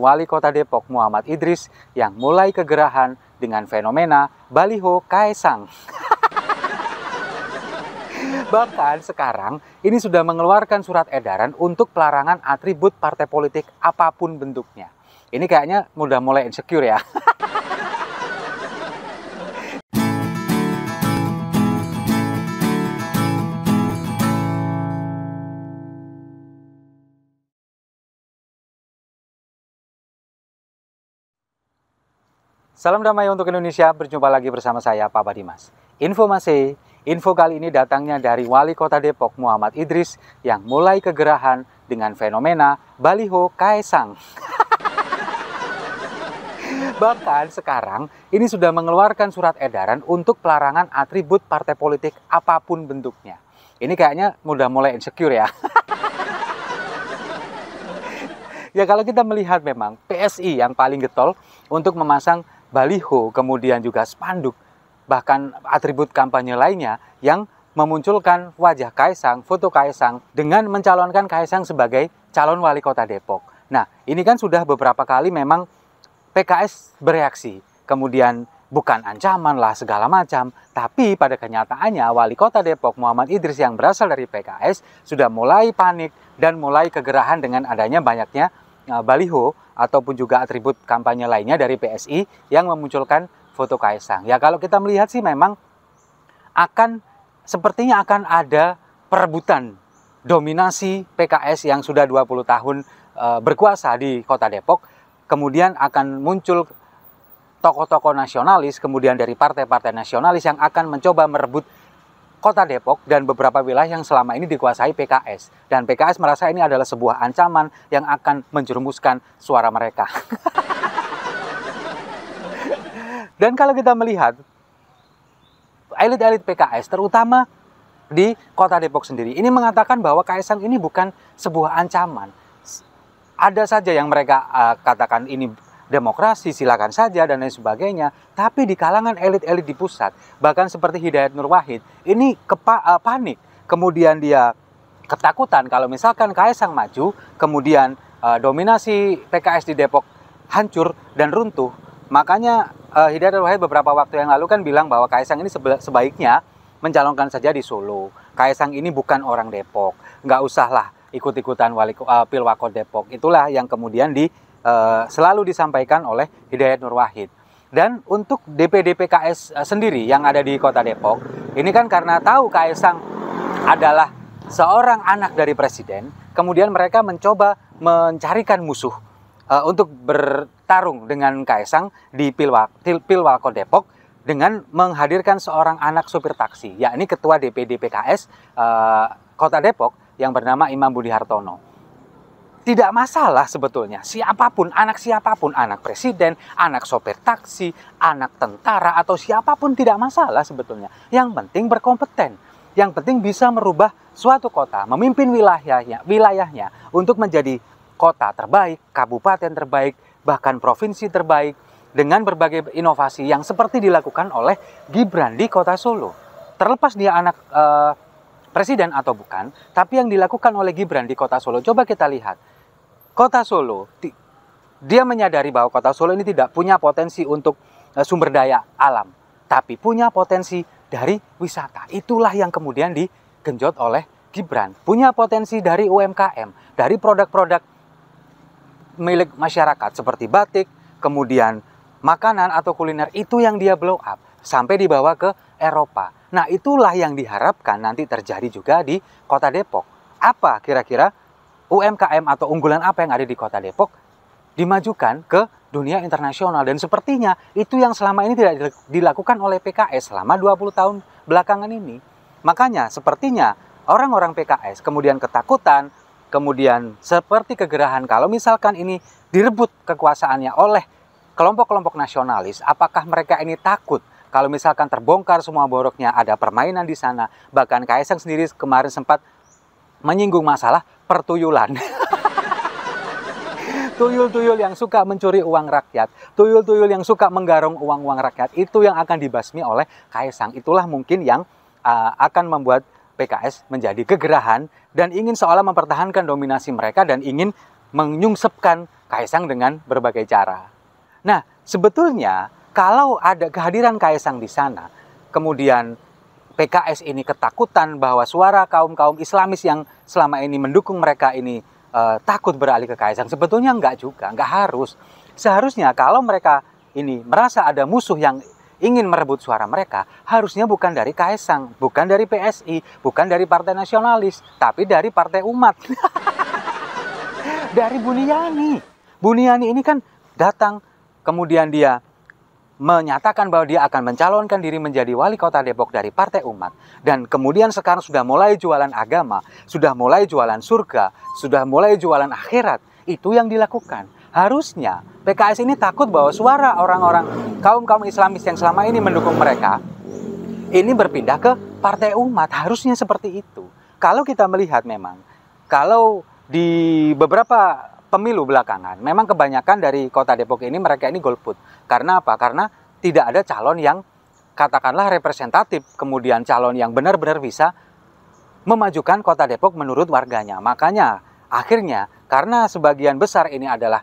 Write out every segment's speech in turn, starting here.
Wali Kota Depok Muhammad Idris yang mulai kegerahan dengan fenomena Baliho Kaisang. Bahkan sekarang ini sudah mengeluarkan surat edaran untuk pelarangan atribut partai politik apapun bentuknya. Ini kayaknya mudah mulai insecure ya. Salam damai untuk Indonesia, berjumpa lagi bersama saya, Papa Dimas. Informasi, info kali ini datangnya dari Wali Kota Depok, Muhammad Idris, yang mulai kegerahan dengan fenomena Baliho Kaisang. Bahkan sekarang, ini sudah mengeluarkan surat edaran untuk pelarangan atribut partai politik apapun bentuknya. Ini kayaknya udah mulai insecure ya. ya kalau kita melihat memang PSI yang paling getol untuk memasang baliho, kemudian juga spanduk, bahkan atribut kampanye lainnya yang memunculkan wajah Kaisang, foto Kaisang dengan mencalonkan Kaisang sebagai calon wali kota Depok. Nah, ini kan sudah beberapa kali memang PKS bereaksi, kemudian bukan ancaman lah segala macam, tapi pada kenyataannya wali kota Depok Muhammad Idris yang berasal dari PKS sudah mulai panik dan mulai kegerahan dengan adanya banyaknya Eh, baliho ataupun juga atribut kampanye lainnya dari PSI yang memunculkan foto Kaisang. Ya kalau kita melihat sih memang akan sepertinya akan ada perebutan dominasi PKS yang sudah 20 tahun e, berkuasa di Kota Depok. Kemudian akan muncul tokoh-tokoh nasionalis, kemudian dari partai-partai nasionalis yang akan mencoba merebut Kota Depok dan beberapa wilayah yang selama ini dikuasai PKS. Dan PKS merasa ini adalah sebuah ancaman yang akan menjerumuskan suara mereka. dan kalau kita melihat elit-elit PKS terutama di Kota Depok sendiri ini mengatakan bahwa Kaisang ini bukan sebuah ancaman. Ada saja yang mereka uh, katakan ini demokrasi silakan saja dan lain sebagainya. Tapi di kalangan elit-elit di pusat, bahkan seperti Hidayat Nur Wahid, ini kepa uh, panik. Kemudian dia ketakutan kalau misalkan Kaisang maju, kemudian uh, dominasi PKS di Depok hancur dan runtuh. Makanya uh, Hidayat Nur Wahid beberapa waktu yang lalu kan bilang bahwa Kaisang ini sebaiknya mencalonkan saja di Solo. Kaisang ini bukan orang Depok, nggak usahlah ikut-ikutan wali uh, pilwakot Depok. Itulah yang kemudian di Eh, selalu disampaikan oleh Hidayat Nur Wahid. Dan untuk DPD PKS eh, sendiri yang ada di Kota Depok, ini kan karena tahu Kaisang adalah seorang anak dari presiden, kemudian mereka mencoba mencarikan musuh uh, untuk bertarung dengan Kaisang di Pilwak, Kota Depok dengan menghadirkan seorang anak supir taksi, yakni ketua DPD PKS uh, Kota Depok yang bernama Imam Budi Hartono tidak masalah sebetulnya siapapun anak siapapun anak presiden anak sopir taksi anak tentara atau siapapun tidak masalah sebetulnya yang penting berkompeten yang penting bisa merubah suatu kota memimpin wilayahnya wilayahnya untuk menjadi kota terbaik kabupaten terbaik bahkan provinsi terbaik dengan berbagai inovasi yang seperti dilakukan oleh Gibran di kota Solo terlepas dia anak eh, presiden atau bukan, tapi yang dilakukan oleh Gibran di Kota Solo, coba kita lihat. Kota Solo, dia menyadari bahwa Kota Solo ini tidak punya potensi untuk eh, sumber daya alam, tapi punya potensi dari wisata. Itulah yang kemudian digenjot oleh Gibran. Punya potensi dari UMKM, dari produk-produk milik masyarakat seperti batik, kemudian makanan atau kuliner itu yang dia blow up sampai dibawa ke Eropa. Nah, itulah yang diharapkan nanti terjadi juga di Kota Depok. Apa kira-kira UMKM atau unggulan apa yang ada di Kota Depok dimajukan ke dunia internasional dan sepertinya itu yang selama ini tidak dilakukan oleh PKS selama 20 tahun belakangan ini. Makanya sepertinya orang-orang PKS kemudian ketakutan, kemudian seperti kegerahan kalau misalkan ini direbut kekuasaannya oleh kelompok-kelompok nasionalis, apakah mereka ini takut kalau misalkan terbongkar semua boroknya, ada permainan di sana. Bahkan Kaisang sendiri kemarin sempat menyinggung masalah pertuyulan. Tuyul-tuyul yang suka mencuri uang rakyat, tuyul-tuyul yang suka menggarong uang-uang rakyat, itu yang akan dibasmi oleh Kaisang. Itulah mungkin yang uh, akan membuat PKS menjadi kegerahan dan ingin seolah mempertahankan dominasi mereka dan ingin menyungsepkan Kaisang dengan berbagai cara. Nah, sebetulnya kalau ada kehadiran Kaisang di sana, kemudian PKS ini ketakutan bahwa suara kaum-kaum Islamis yang selama ini mendukung mereka ini uh, takut beralih ke Kaisang. Sebetulnya nggak juga, nggak harus. Seharusnya kalau mereka ini merasa ada musuh yang ingin merebut suara mereka, harusnya bukan dari Kaisang, bukan dari PSI, bukan dari Partai Nasionalis, tapi dari Partai Umat. dari Buniani. Buniani ini kan datang kemudian dia menyatakan bahwa dia akan mencalonkan diri menjadi wali kota Depok dari Partai Umat. Dan kemudian sekarang sudah mulai jualan agama, sudah mulai jualan surga, sudah mulai jualan akhirat. Itu yang dilakukan. Harusnya PKS ini takut bahwa suara orang-orang kaum-kaum islamis yang selama ini mendukung mereka ini berpindah ke Partai Umat. Harusnya seperti itu. Kalau kita melihat memang, kalau di beberapa pemilu belakangan, memang kebanyakan dari kota Depok ini mereka ini golput. Karena apa? Karena tidak ada calon yang katakanlah representatif, kemudian calon yang benar-benar bisa memajukan kota Depok menurut warganya. Makanya akhirnya karena sebagian besar ini adalah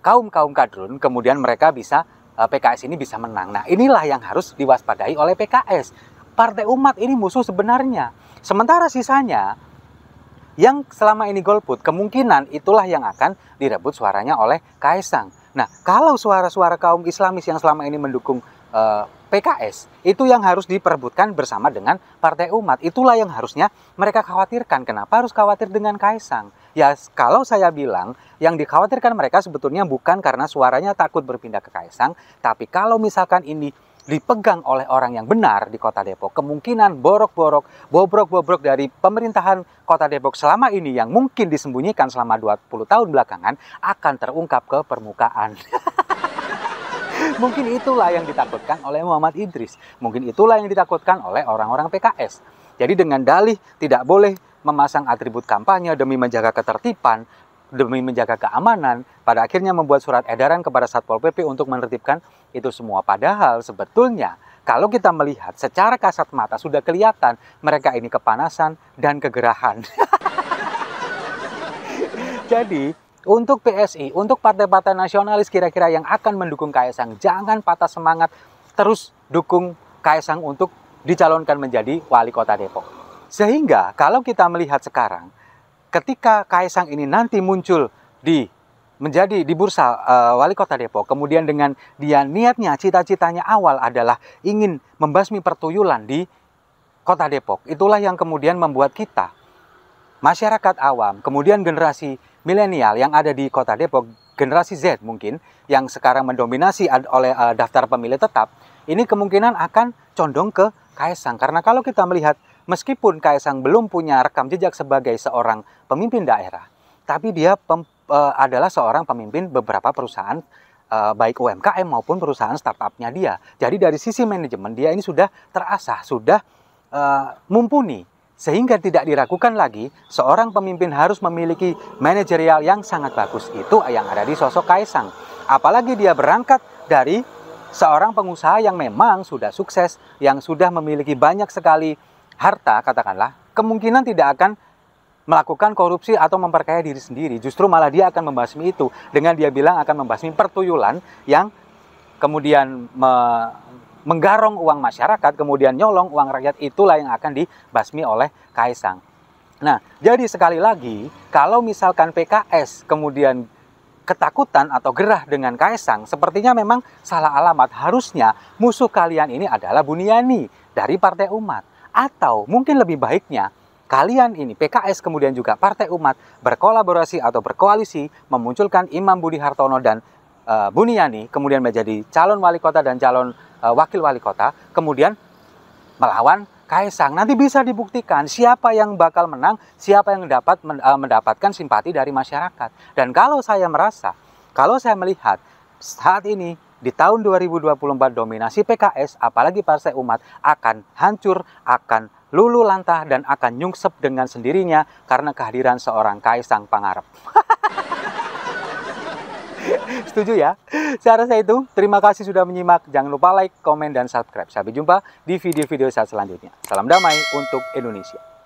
kaum-kaum kadrun, kemudian mereka bisa eh, PKS ini bisa menang. Nah, inilah yang harus diwaspadai oleh PKS. Partai umat ini musuh sebenarnya. Sementara sisanya yang selama ini golput, kemungkinan itulah yang akan direbut suaranya oleh Kaisang. Nah, kalau suara-suara kaum Islamis yang selama ini mendukung uh, eh, PKS itu yang harus diperebutkan bersama dengan Partai Umat. Itulah yang harusnya mereka khawatirkan. Kenapa harus khawatir dengan Kaisang? Ya, kalau saya bilang yang dikhawatirkan mereka sebetulnya bukan karena suaranya takut berpindah ke Kaisang, tapi kalau misalkan ini dipegang oleh orang yang benar di Kota Depok, kemungkinan borok-borok, bobrok-bobrok dari pemerintahan Kota Depok selama ini yang mungkin disembunyikan selama 20 tahun belakangan akan terungkap ke permukaan. Mungkin itulah yang ditakutkan oleh Muhammad Idris. Mungkin itulah yang ditakutkan oleh orang-orang PKS. Jadi dengan dalih tidak boleh memasang atribut kampanye demi menjaga ketertiban, demi menjaga keamanan, pada akhirnya membuat surat edaran kepada Satpol PP untuk menertibkan itu semua. Padahal sebetulnya kalau kita melihat secara kasat mata sudah kelihatan mereka ini kepanasan dan kegerahan. Jadi untuk PSI, untuk partai-partai nasionalis kira-kira yang akan mendukung Kaisang, jangan patah semangat terus dukung Kaisang untuk dicalonkan menjadi wali kota Depok. Sehingga kalau kita melihat sekarang, ketika Kaisang ini nanti muncul di menjadi di bursa uh, wali kota Depok, kemudian dengan dia niatnya, cita-citanya awal adalah ingin membasmi pertuyulan di kota Depok. Itulah yang kemudian membuat kita, masyarakat awam, kemudian generasi milenial yang ada di kota Depok, generasi Z mungkin, yang sekarang mendominasi oleh uh, daftar pemilih tetap, ini kemungkinan akan condong ke Kaisang. Karena kalau kita melihat Meskipun Kaisang belum punya rekam jejak sebagai seorang pemimpin daerah, tapi dia pem, e, adalah seorang pemimpin beberapa perusahaan e, baik UMKM maupun perusahaan startupnya dia. Jadi dari sisi manajemen dia ini sudah terasah, sudah e, mumpuni sehingga tidak diragukan lagi seorang pemimpin harus memiliki manajerial yang sangat bagus itu yang ada di sosok Kaisang. Apalagi dia berangkat dari seorang pengusaha yang memang sudah sukses, yang sudah memiliki banyak sekali harta, katakanlah, kemungkinan tidak akan melakukan korupsi atau memperkaya diri sendiri. Justru malah dia akan membasmi itu dengan dia bilang akan membasmi pertuyulan yang kemudian me menggarong uang masyarakat, kemudian nyolong uang rakyat itulah yang akan dibasmi oleh Kaisang. Nah, jadi sekali lagi, kalau misalkan PKS kemudian ketakutan atau gerah dengan Kaisang, sepertinya memang salah alamat. Harusnya musuh kalian ini adalah Buniani dari Partai Umat atau mungkin lebih baiknya kalian ini PKS kemudian juga Partai Umat berkolaborasi atau berkoalisi memunculkan Imam Budi Hartono dan uh, Buniani kemudian menjadi calon wali kota dan calon uh, wakil wali kota kemudian melawan Kaisang nanti bisa dibuktikan siapa yang bakal menang, siapa yang dapat eh, mendapatkan simpati dari masyarakat. Dan kalau saya merasa, kalau saya melihat saat ini di tahun 2024 dominasi PKS apalagi Partai Umat akan hancur, akan lulu lantah dan akan nyungsep dengan sendirinya karena kehadiran seorang Kaisang Pangarep. Setuju ya? Saya rasa itu. Terima kasih sudah menyimak. Jangan lupa like, komen, dan subscribe. Sampai jumpa di video-video saya selanjutnya. Salam damai untuk Indonesia.